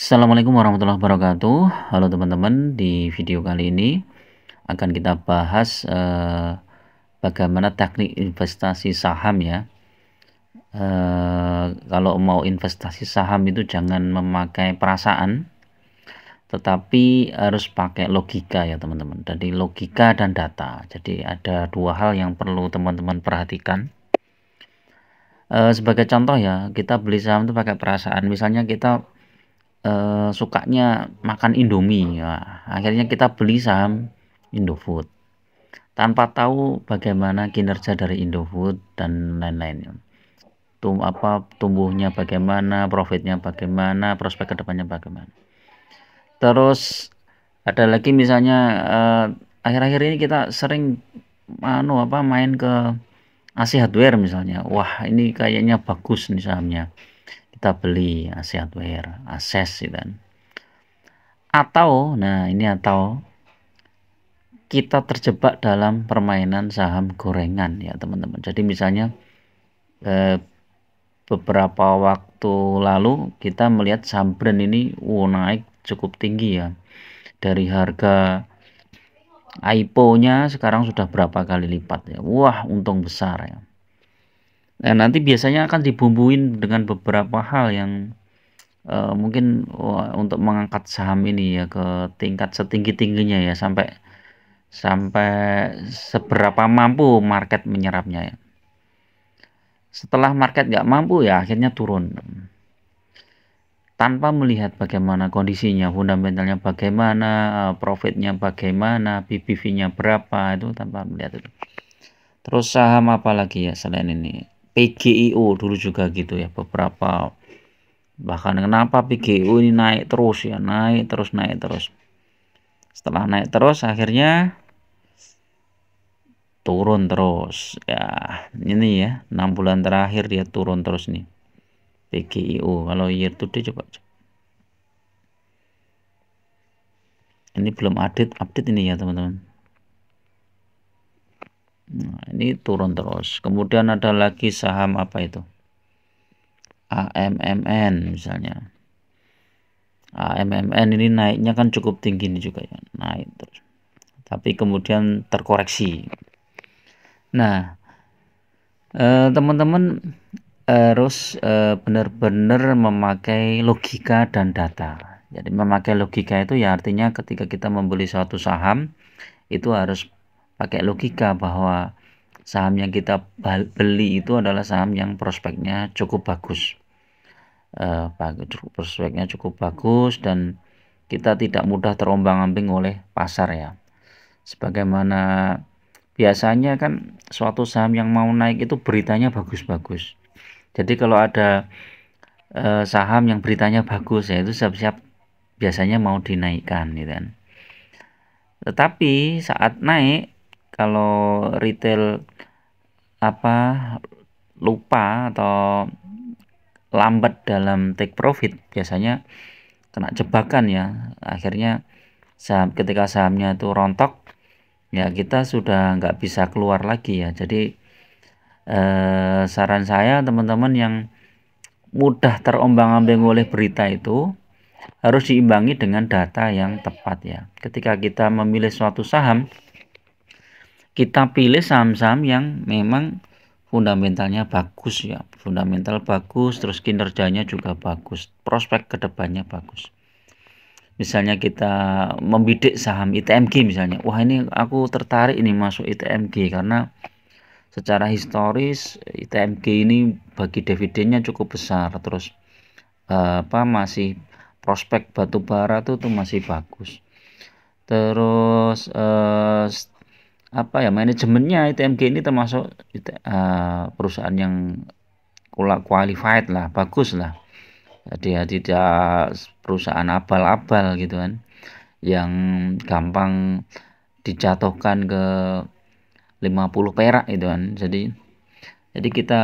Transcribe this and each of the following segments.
Assalamualaikum warahmatullahi wabarakatuh. Halo teman-teman, di video kali ini akan kita bahas uh, bagaimana teknik investasi saham ya. Uh, kalau mau investasi saham itu jangan memakai perasaan, tetapi harus pakai logika ya teman-teman. Jadi logika dan data. Jadi ada dua hal yang perlu teman-teman perhatikan. Uh, sebagai contoh ya, kita beli saham itu pakai perasaan. Misalnya kita uh, sukanya makan Indomie ya. akhirnya kita beli saham Indofood tanpa tahu bagaimana kinerja dari Indofood dan lain-lain tum apa tumbuhnya bagaimana profitnya bagaimana prospek kedepannya bagaimana terus ada lagi misalnya eh, akhir-akhir uh, ini kita sering anu apa main ke AC Hardware misalnya wah ini kayaknya bagus nih sahamnya kita beli asetware, akses gitu ya kan. Atau, nah ini atau kita terjebak dalam permainan saham gorengan ya teman-teman. Jadi misalnya eh, beberapa waktu lalu kita melihat saham brand ini wow, naik cukup tinggi ya. Dari harga IPO-nya sekarang sudah berapa kali lipat ya. Wah, untung besar ya. Nah, nanti biasanya akan dibumbuin dengan beberapa hal yang uh, mungkin wah, untuk mengangkat saham ini ya ke tingkat setinggi tingginya ya sampai sampai seberapa mampu market menyerapnya ya. Setelah market nggak mampu ya akhirnya turun tanpa melihat bagaimana kondisinya, fundamentalnya bagaimana, eh, profitnya bagaimana, PBV-nya berapa itu tanpa melihat itu. Terus saham apa lagi ya selain ini? PGIO dulu juga gitu ya beberapa bahkan kenapa PGIO ini naik terus ya naik terus naik terus setelah naik terus akhirnya turun terus ya ini ya enam bulan terakhir dia turun terus nih PGIO kalau year to date coba ini belum update update ini ya teman-teman Nah, ini turun terus. Kemudian ada lagi saham apa itu? AMMN misalnya. AMMN ini naiknya kan cukup tinggi ini juga ya, naik terus. Tapi kemudian terkoreksi. Nah, eh, teman-teman eh, harus eh, benar-benar memakai logika dan data. Jadi memakai logika itu ya artinya ketika kita membeli suatu saham itu harus pakai logika bahwa saham yang kita beli itu adalah saham yang prospeknya cukup bagus uh, prospeknya cukup bagus dan kita tidak mudah terombang-ambing oleh pasar ya sebagaimana biasanya kan suatu saham yang mau naik itu beritanya bagus-bagus jadi kalau ada eh, saham yang beritanya bagus ya itu siap-siap biasanya mau dinaikkan gitu kan. Tetapi saat naik kalau retail apa lupa atau lambat dalam take profit biasanya kena jebakan ya akhirnya saham ketika sahamnya itu rontok ya kita sudah nggak bisa keluar lagi ya jadi eh, saran saya teman-teman yang mudah terombang-ambing oleh berita itu harus diimbangi dengan data yang tepat ya ketika kita memilih suatu saham kita pilih saham-saham yang memang fundamentalnya bagus ya fundamental bagus terus kinerjanya juga bagus prospek kedepannya bagus misalnya kita membidik saham ITMG misalnya wah ini aku tertarik ini masuk ITMG karena secara historis ITMG ini bagi dividennya cukup besar terus eh, apa masih prospek batu bara tuh tuh masih bagus terus eh, apa ya manajemennya ITMG ini termasuk uh, perusahaan yang qualified lah, bagus lah. jadi ya tidak perusahaan abal-abal gitu kan, yang gampang dijatuhkan ke 50 perak itu kan. Jadi jadi kita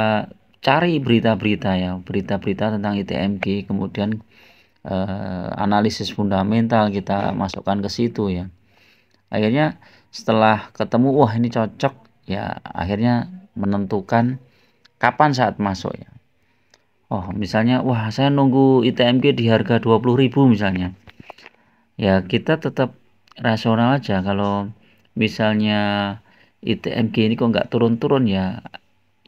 cari berita-berita ya, berita-berita tentang ITMG, kemudian eh, analisis fundamental kita masukkan ke situ ya akhirnya setelah ketemu wah ini cocok ya akhirnya menentukan kapan saat masuk ya oh misalnya wah saya nunggu ITMG di harga ribu misalnya ya kita tetap rasional aja kalau misalnya ITMG ini kok nggak turun-turun ya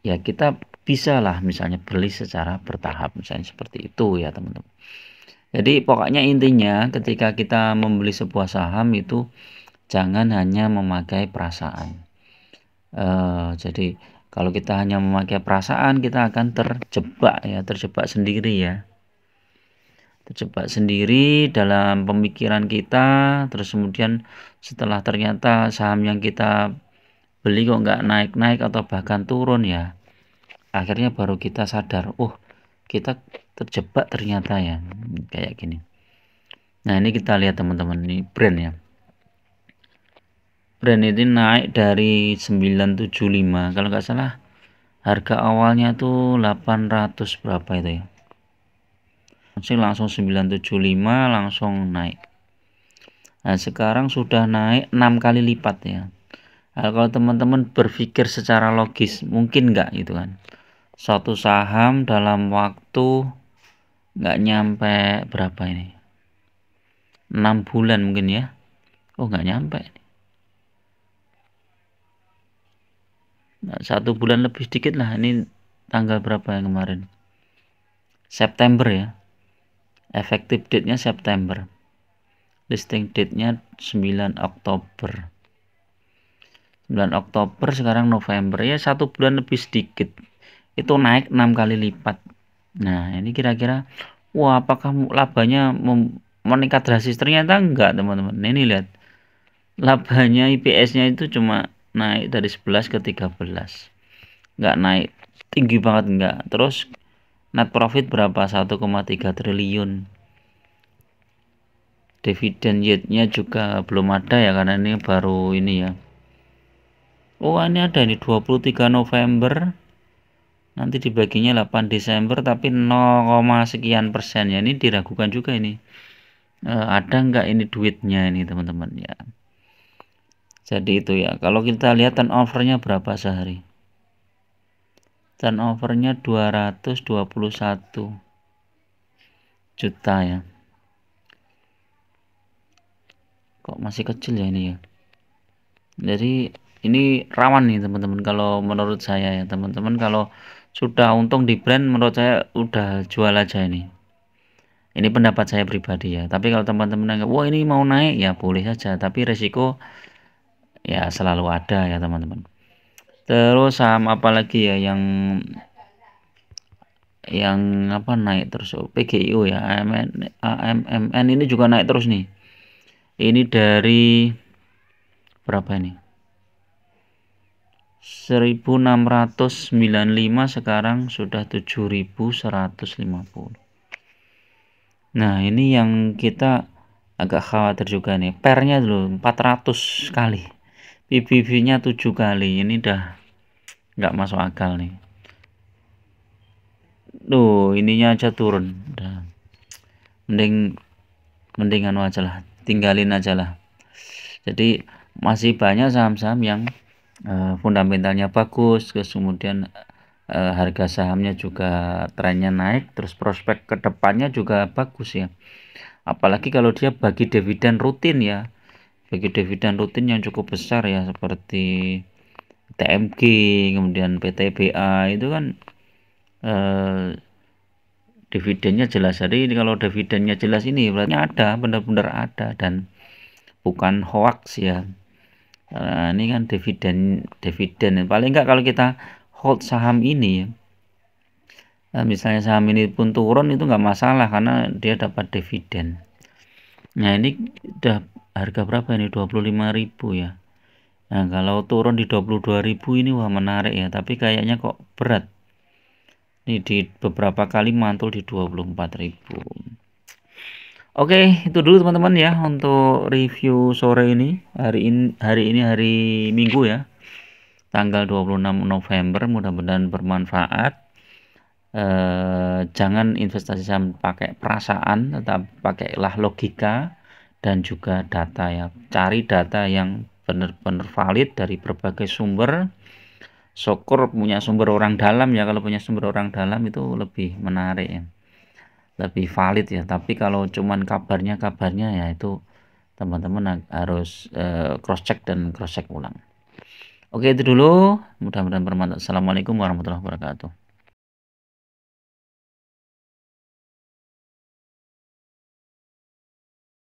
ya kita bisa lah misalnya beli secara bertahap misalnya seperti itu ya teman-teman jadi pokoknya intinya ketika kita membeli sebuah saham itu jangan hanya memakai perasaan. Uh, jadi kalau kita hanya memakai perasaan kita akan terjebak ya, terjebak sendiri ya. Terjebak sendiri dalam pemikiran kita, terus kemudian setelah ternyata saham yang kita beli kok nggak naik-naik atau bahkan turun ya. Akhirnya baru kita sadar, uh, kita terjebak ternyata ya kayak gini. Nah ini kita lihat teman-teman ini brand ya brand itu naik dari 975 kalau nggak salah harga awalnya tuh 800 berapa itu ya langsung 975 langsung naik Nah sekarang sudah naik 6 kali lipat ya nah, kalau teman-teman berpikir secara logis mungkin nggak gitu kan satu saham dalam waktu nggak nyampe berapa ini 6 bulan mungkin ya Oh nggak nyampe Nah, satu bulan lebih sedikit lah ini tanggal berapa yang kemarin September ya efektif date-nya September listing date-nya 9 Oktober 9 Oktober sekarang November ya satu bulan lebih sedikit itu naik enam kali lipat nah ini kira-kira wah apakah labanya meningkat drastis ternyata enggak teman-teman ini lihat labanya IPS nya itu cuma naik dari 11 ke 13 nggak naik tinggi banget nggak terus net profit berapa 1,3 triliun dividen yieldnya juga belum ada ya karena ini baru ini ya oh ini ada ini 23 November nanti dibaginya 8 Desember tapi 0, sekian persen ya ini diragukan juga ini e, ada nggak ini duitnya ini teman-teman ya jadi itu ya kalau kita lihat turnovernya berapa sehari turnovernya 221 juta ya kok masih kecil ya ini ya jadi ini rawan nih teman-teman kalau menurut saya ya teman-teman kalau sudah untung di brand menurut saya udah jual aja ini ini pendapat saya pribadi ya tapi kalau teman-teman anggap wah ini mau naik ya boleh saja tapi resiko ya selalu ada ya teman-teman terus saham apalagi ya yang yang apa naik terus oh, ya AMN AMMN ini juga naik terus nih ini dari berapa ini 1695 sekarang sudah 7150 nah ini yang kita agak khawatir juga nih pernya dulu 400 kali PBB nya 7 kali ini dah nggak masuk akal nih tuh ininya aja turun dah. mending mendingan aja lah tinggalin aja lah jadi masih banyak saham-saham yang uh, fundamentalnya bagus terus kemudian uh, harga sahamnya juga trennya naik terus prospek kedepannya juga bagus ya apalagi kalau dia bagi dividen rutin ya bagi dividen rutin yang cukup besar ya seperti TMG kemudian PTBA itu kan eh, dividennya jelas jadi ini kalau dividennya jelas ini berarti ada benar-benar ada dan bukan hoax ya nah, ini kan dividen dividen paling enggak kalau kita hold saham ini nah, misalnya saham ini pun turun itu enggak masalah karena dia dapat dividen nah ini udah harga berapa ini 25.000 ya Nah kalau turun di 22.000 ini wah menarik ya tapi kayaknya kok berat ini di beberapa kali mantul di 24.000 Oke itu dulu teman-teman ya untuk review sore ini hari ini hari ini hari Minggu ya tanggal 26 November mudah-mudahan bermanfaat eh, jangan investasi saham pakai perasaan tetap pakailah logika dan juga data ya cari data yang benar-benar valid dari berbagai sumber syukur punya sumber orang dalam ya kalau punya sumber orang dalam itu lebih menarik ya lebih valid ya tapi kalau cuman kabarnya kabarnya ya itu teman-teman harus eh, cross check dan cross check ulang oke itu dulu mudah-mudahan bermanfaat assalamualaikum warahmatullahi wabarakatuh